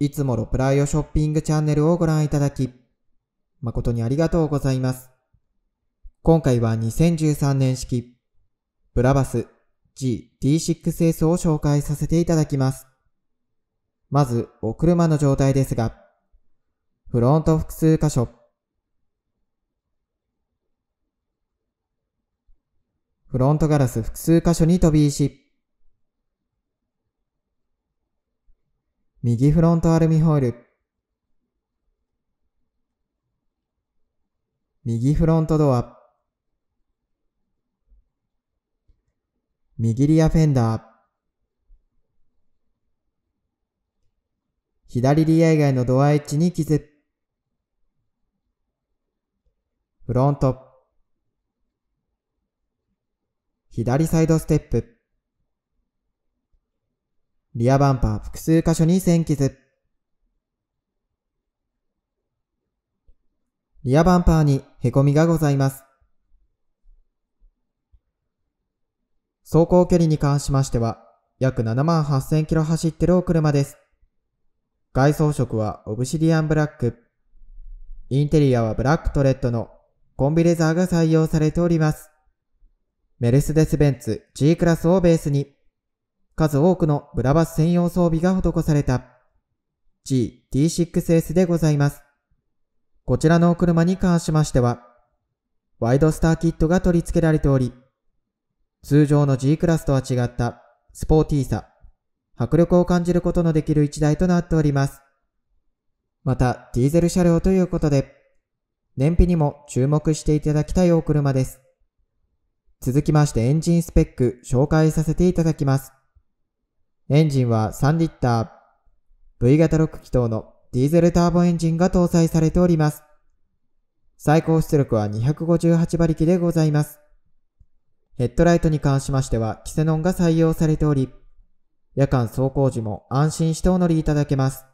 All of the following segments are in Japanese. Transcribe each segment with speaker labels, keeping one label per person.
Speaker 1: いつもロプライオショッピングチャンネルをご覧いただき、誠にありがとうございます。今回は2013年式、ブラバス GT6S を紹介させていただきます。まず、お車の状態ですが、フロント複数箇所、フロントガラス複数箇所に飛び石、右フロントアルミホイル右フロントドア右リアフェンダー左リア以外のドアエッジに傷フロント左サイドステップリアバンパー複数箇所に線傷。リアバンパーに凹みがございます。走行距離に関しましては、約7万8000キロ走ってるお車です。外装色はオブシディアンブラック。インテリアはブラックとレッドのコンビレザーが採用されております。メルセデス・ベンツ G クラスをベースに数多くのブラバス専用装備が施された GT6S でございます。こちらのお車に関しましては、ワイドスターキットが取り付けられており、通常の G クラスとは違ったスポーティーさ、迫力を感じることのできる一台となっております。また、ディーゼル車両ということで、燃費にも注目していただきたいお車です。続きましてエンジンスペック紹介させていただきます。エンジンは3リッター、V 型6気筒のディーゼルターボエンジンが搭載されております。最高出力は258馬力でございます。ヘッドライトに関しましては、キセノンが採用されており、夜間走行時も安心してお乗りいただけます。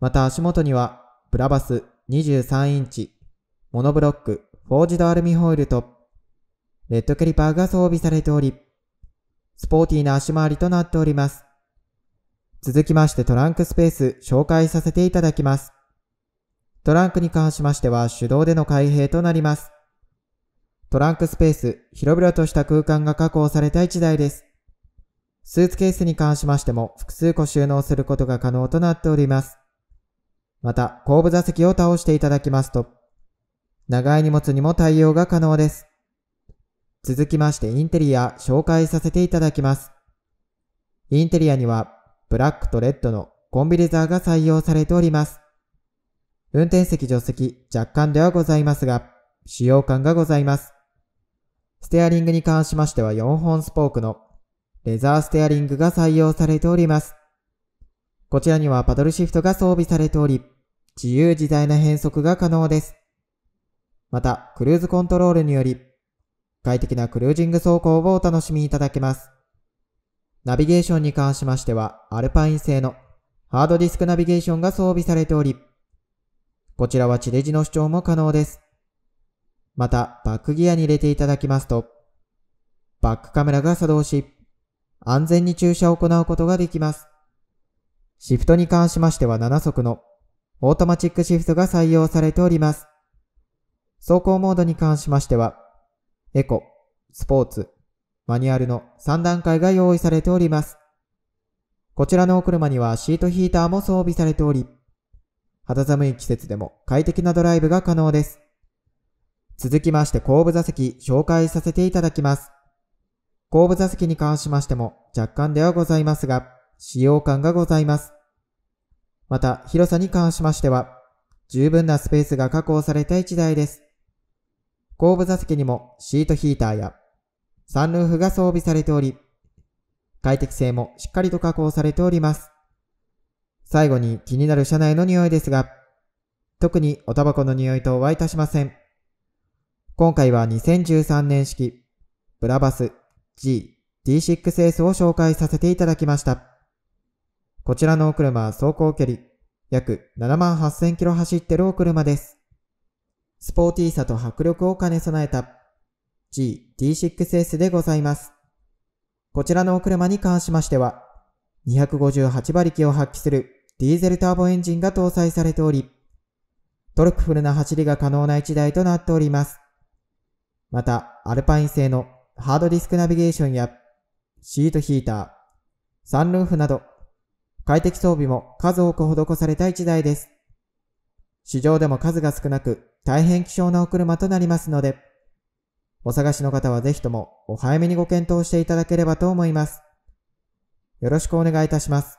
Speaker 1: また足元には、ブラバス23インチ、モノブロック、フォージドアルミホイルと、レッドキャリパーが装備されており、スポーティーな足回りとなっております。続きましてトランクスペース紹介させていただきます。トランクに関しましては手動での開閉となります。トランクスペース、広々とした空間が確保された1台です。スーツケースに関しましても複数個収納することが可能となっております。また、後部座席を倒していただきますと、長い荷物にも対応が可能です。続きましてインテリア紹介させていただきます。インテリアにはブラックとレッドのコンビレザーが採用されております。運転席助手席若干ではございますが、使用感がございます。ステアリングに関しましては4本スポークのレザーステアリングが採用されております。こちらにはパドルシフトが装備されており、自由自在な変速が可能です。また、クルーズコントロールにより、快適なクルージング走行をお楽しみいただけます。ナビゲーションに関しましては、アルパイン製のハードディスクナビゲーションが装備されており、こちらは地デジの視聴も可能です。また、バックギアに入れていただきますと、バックカメラが作動し、安全に駐車を行うことができます。シフトに関しましては7速のオートマチックシフトが採用されております。走行モードに関しましては、エコ、スポーツ、マニュアルの3段階が用意されております。こちらのお車にはシートヒーターも装備されており、肌寒い季節でも快適なドライブが可能です。続きまして後部座席紹介させていただきます。後部座席に関しましても若干ではございますが、使用感がございます。また、広さに関しましては、十分なスペースが確保された1台です。後部座席にもシートヒーターやサンルーフが装備されており、快適性もしっかりと加工されております。最後に気になる車内の匂いですが、特におタバコの匂いとはいたしません。今回は2013年式、ブラバス g d 6 s を紹介させていただきました。こちらのお車は走行距離約7万8000キロ走ってるお車です。スポーティーさと迫力を兼ね備えた GT6S でございます。こちらのお車に関しましては、258馬力を発揮するディーゼルターボエンジンが搭載されており、トルクフルな走りが可能な1台となっております。また、アルパイン製のハードディスクナビゲーションやシートヒーター、サンルーフなど、快適装備も数多く施された1台です。市場でも数が少なく、大変希少なお車となりますので、お探しの方はぜひともお早めにご検討していただければと思います。よろしくお願いいたします。